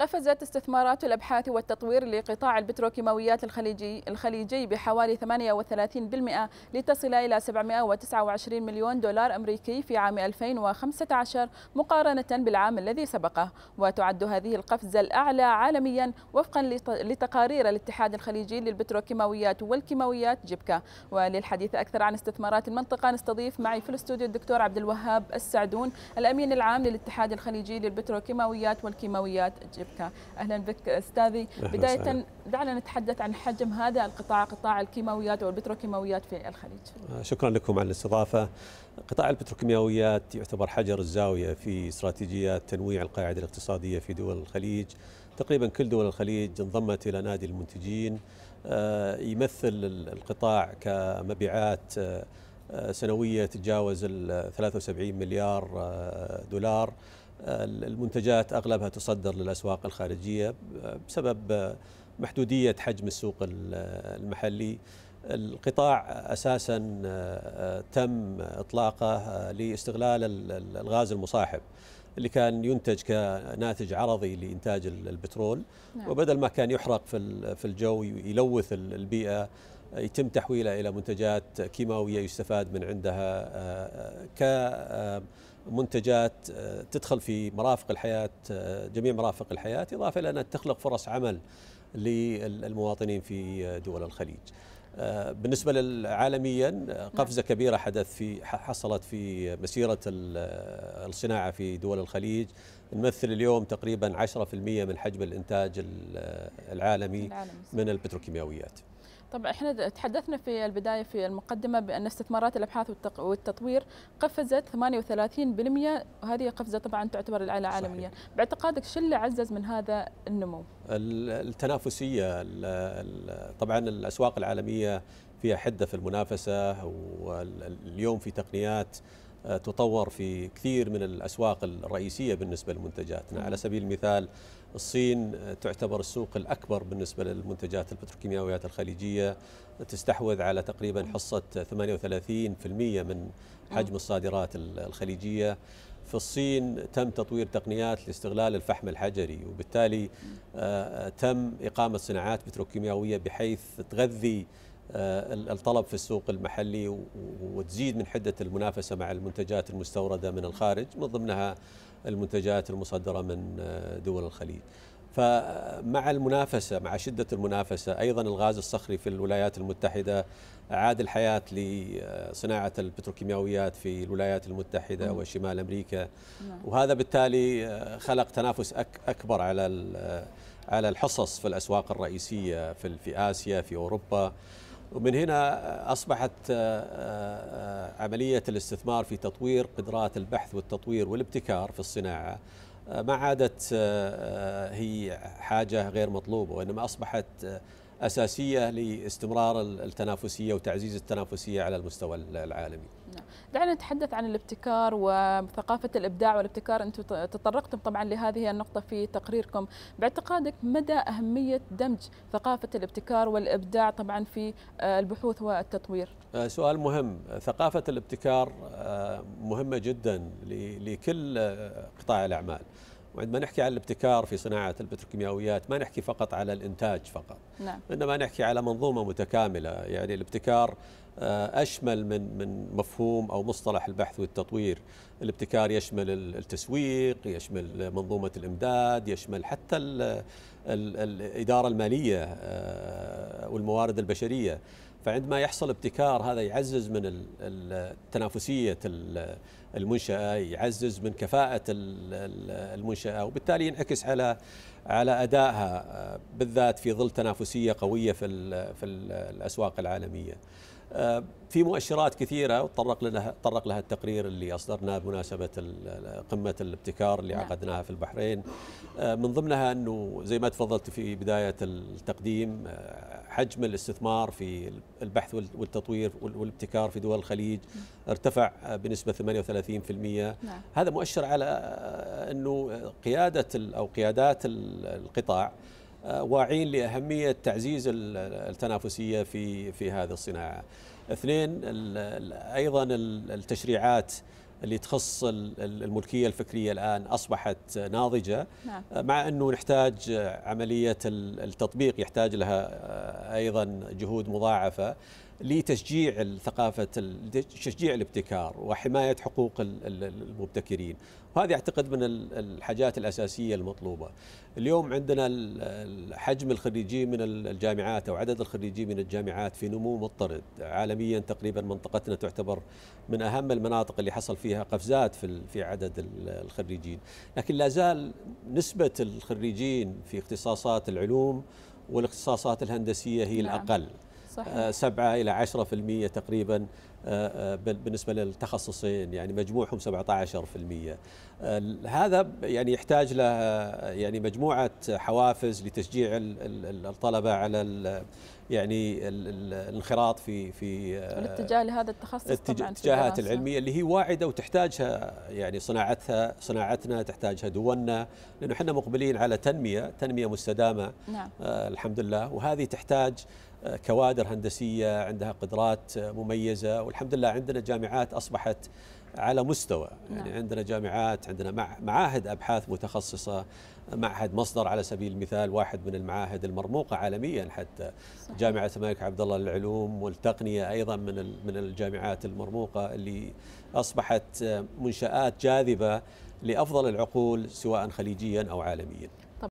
قفزت استثمارات الابحاث والتطوير لقطاع البتروكيماويات الخليجي الخليجي بحوالي 38% لتصل الى 729 مليون دولار امريكي في عام 2015 مقارنه بالعام الذي سبقه، وتعد هذه القفزه الاعلى عالميا وفقا لتقارير الاتحاد الخليجي للبتروكيماويات والكيماويات جبكه، وللحديث اكثر عن استثمارات المنطقه نستضيف معي في الاستوديو الدكتور عبد الوهاب السعدون الامين العام للاتحاد الخليجي للبتروكيماويات والكيماويات جبكة. شركة أهلا بك أستاذي أهلا بداية دعنا نتحدث عن حجم هذا القطاع قطاع الكيماويات والبتروكيماويات في الخليج آه، شكرا لكم على الاستضافة قطاع البتروكيماويات يعتبر حجر الزاوية في استراتيجيات تنويع القاعدة الاقتصادية في دول الخليج تقريبا كل دول الخليج انضمت إلى نادي المنتجين آه، يمثل القطاع كمبيعات آه، سنوية تتجاوز ال 73 مليار دولار المنتجات اغلبها تصدر للاسواق الخارجيه آه، بسبب آه، محدوديه حجم السوق المحلي القطاع اساسا آه، تم اطلاقه لاستغلال الغاز المصاحب اللي كان ينتج كناتج عرضي لانتاج البترول نعم. وبدل ما كان يحرق في في الجو يلوث البيئه يتم تحويله الى منتجات كيماويه يستفاد من عندها ك منتجات آه، تدخل في مرافق الحياة آه، جميع مرافق الحياة إضافة إلى أنها تخلق فرص عمل للمواطنين في آه، دول الخليج بالنسبة للعالميا نعم. قفزة كبيرة حدث في حصلت في مسيرة الصناعة في دول الخليج نمثل اليوم تقريبا 10% من حجم الإنتاج العالمي, العالمي. من البتروكيماويات طبعا احنا تحدثنا في البدايه في المقدمه بان استثمارات الابحاث والتطوير قفزت 38% وهذه قفزه طبعا تعتبر الاعلى عالميا، باعتقادك شو اللي عزز من هذا النمو؟ التنافسيه طبعا الاسواق العالميه فيها حده في المنافسه واليوم في تقنيات تطور في كثير من الأسواق الرئيسية بالنسبة لمنتجاتنا على سبيل المثال الصين تعتبر السوق الأكبر بالنسبة للمنتجات البتروكيماويات الخليجية تستحوذ على تقريبا حصة 38% من حجم الصادرات الخليجية في الصين تم تطوير تقنيات لاستغلال الفحم الحجري وبالتالي آه، آه، تم إقامة صناعات بتروكيماوية بحيث تغذي آه، الطلب في السوق المحلي وتزيد من حدة المنافسة مع المنتجات المستوردة من الخارج من ضمنها المنتجات المصدرة من آه، دول الخليج فمع المنافسة مع شدة المنافسة أيضا الغاز الصخري في الولايات المتحدة أعاد الحياة لصناعة آه، البتروكيماويات في الولايات المتحدة نعم. وشمال أمريكا نعم. وهذا بالتالي خلق تنافس أكبر على على الحصص في الأسواق الرئيسية في آسيا في أوروبا ومن هنا أصبحت آه، آه، عملية الاستثمار في تطوير قدرات البحث والتطوير والابتكار في الصناعة آه، ما عادت هي حاجة غير مطلوبة وإنما أصبحت أساسية لاستمرار التنافسية وتعزيز التنافسية على المستوى العالمي نعم. دعنا نتحدث عن الابتكار وثقافة الإبداع والابتكار أنتم تطرقتم طبعا لهذه النقطة في تقريركم باعتقادك مدى أهمية دمج ثقافة الابتكار والإبداع طبعا في آه، البحوث والتطوير آه، سؤال مهم ثقافة الابتكار آه، مهمة جدا لكل قطاع الأعمال وعندما نحكي عن الابتكار في صناعة البتروكيماويات ما نحكي فقط على الإنتاج فقط نعم. إنما نحكي على منظومة متكاملة يعني الابتكار آه، أشمل من من مفهوم أو مصطلح البحث والتطوير الابتكار يشمل التسويق يشمل منظومة الإمداد يشمل حتى الإدارة المالية آه، والموارد البشريه فعندما يحصل ابتكار هذا يعزز من تنافسيه المنشاه يعزز من كفاءه المنشاه وبالتالي ينعكس على على ادائها آه، بالذات في ظل تنافسيه قويه في الاسواق العالميه في مؤشرات كثيره تطرق لها تطرق لها التقرير اللي اصدرناه بمناسبه قمه الابتكار اللي نعم. عقدناها في البحرين آه، من ضمنها انه زي ما تفضلت في بدايه التقديم آه، حجم الاستثمار في البحث والتطوير والابتكار في دول الخليج نعم. ارتفع آه، بنسبه 38% نعم. هذا مؤشر على انه قياده او قيادات القطاع واعين لاهميه تعزيز التنافسيه في في هذه الصناعه. اثنين ايضا التشريعات اللي تخص الملكية الفكرية الآن أصبحت ناضجة نعم. آه، مع أنه نحتاج عملية التطبيق يحتاج لها آه، أيضا جهود مضاعفة لتشجيع الثقافه تشجيع الابتكار وحماية حقوق المبتكرين وهذه أعتقد من الحاجات الأساسية المطلوبة اليوم عندنا حجم الخريجين من الجامعات أو عدد الخريجين من الجامعات في نمو مضطرد عالميا تقريبا منطقتنا تعتبر من أهم المناطق اللي حصل فيها فيها قفزات في في عدد الخريجين لكن لا زال نسبه الخريجين في اختصاصات العلوم والاختصاصات الهندسيه هي نعم. الاقل صحيح. 7 آه، إلى 10% تقريبا آه، آه، بالنسبه للتخصصين يعني مجموعهم 17% آه، هذا يعني يحتاج له يعني مجموعه حوافز لتشجيع الطلبه على يعني الانخراط في في الاتجاه لهذا التخصص الاتجاهات العلميه اللي هي واعده وتحتاجها يعني صناعتها صناعتنا تحتاجها دولنا لانه احنا مقبلين على تنميه تنميه مستدامه نعم. آه الحمد لله وهذه تحتاج كوادر هندسيه عندها قدرات مميزه والحمد لله عندنا جامعات أصبحت على مستوى يعني نعم. يعني عندنا جامعات عندنا معاهد أبحاث متخصصة معهد مصدر على سبيل المثال واحد من المعاهد المرموقة عالميا حتى صحيح. جامعة الملك عبد الله للعلوم والتقنية أيضا من من الجامعات المرموقة اللي أصبحت منشآت جاذبة لأفضل العقول سواء خليجيا أو عالميا